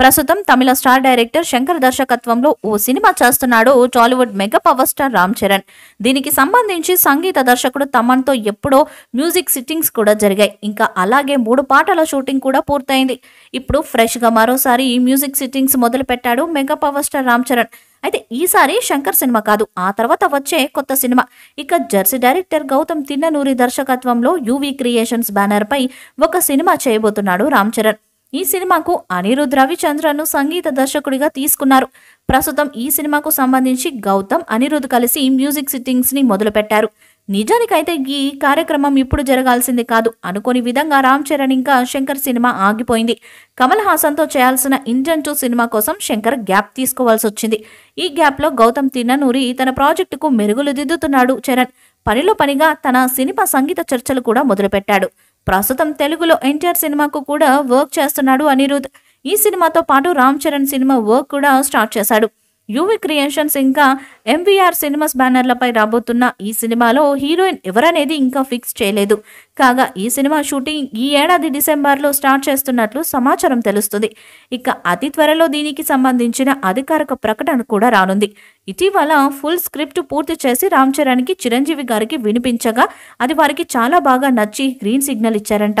ప్రస్తుతం తమిళ star director Shankar దర్శకత్వంలో ఓ సినిమా చేస్తున్నాడు Tollywood mega power star Ram Charan దీనికి సంబంధించి సంగీత దర్శకుడు తమన్తో ఎప్పుడో మ్యూజిక్ సిట్టింగ్స్ కూడా జరిగాయి ఇంకా అలాగే మూడు పాటల షూటింగ్ కూడా పూర్తయింది ఇప్పుడు ఫ్రెష్గా మరోసారి ఈ మ్యూజిక్ సిట్టింగ్స్ మొదలు పెట్టాడు mega power star Ram Charan అయితే ఈసారి శంకర్ సినిమా కాదు ఆ తర్వాత వచ్చే కొత్త సినిమా ఇక జెర్సీ డైరెక్టర్ గౌతమ్ తిన్ననూరి దర్శకత్వంలో యూవీ క్రియేషన్స్ బ్యానర్పై ఒక సినిమా చేయబోతున్నాడు రామ్ చరణ్ ఈ సినిమాకు అనిరుద్ రవిచంద్రను సంగీత దర్శకుడిగా తీసుకున్నారు ప్రస్తుతం ఈ సినిమాకు సంబంధించి గౌతమ్ అనిరుద్ కలిసి మ్యూజిక్ సిట్టింగ్స్ ని మొదలుపెట్టారు నిజానికైతే ఈ కార్యక్రమం ఇప్పుడు జరగాల్సింది కాదు అనుకోని విధంగా రామ్ చరణ్ ఇంకా శంకర్ సినిమా ఆగిపోయింది కమల్ హాసన్తో చేయాల్సిన ఇంజన్ టూ సినిమా కోసం శంకర్ గ్యాప్ తీసుకోవాల్సి వచ్చింది ఈ గ్యాప్లో గౌతమ్ తిన్ననూరి తన ప్రాజెక్టుకు మెరుగులు దిద్దుతున్నాడు చరణ్ పనిలో పనిగా తన సినిమా సంగీత చర్చలు కూడా మొదలుపెట్టాడు ప్రస్తుతం తెలుగులో ఎన్టీఆర్ సినిమాకు కూడా వర్క్ చేస్తున్నాడు అనిరుద్ ఈ సినిమాతో పాటు రామ్ చరణ్ సినిమా వర్క్ కూడా స్టార్ట్ చేశాడు యువి క్రియేషన్స్ ఇంకా ఎంవీఆర్ సినిమాస్ బ్యానర్లపై రాబోతున్న ఈ సినిమాలో హీరోయిన్ ఎవరనేది ఇంకా ఫిక్స్ చేయలేదు కాగా ఈ సినిమా షూటింగ్ ఈ ఏడాది డిసెంబర్లో స్టార్ట్ చేస్తున్నట్లు సమాచారం తెలుస్తుంది ఇక అతి త్వరలో దీనికి సంబంధించిన అధికారిక ప్రకటన కూడా రానుంది ఇటీవల ఫుల్ స్క్రిప్ట్ పూర్తి చేసి రామ్ చరణ్కి చిరంజీవి గారికి వినిపించగా అది వారికి చాలా బాగా నచ్చి గ్రీన్ సిగ్నల్ ఇచ్చారంట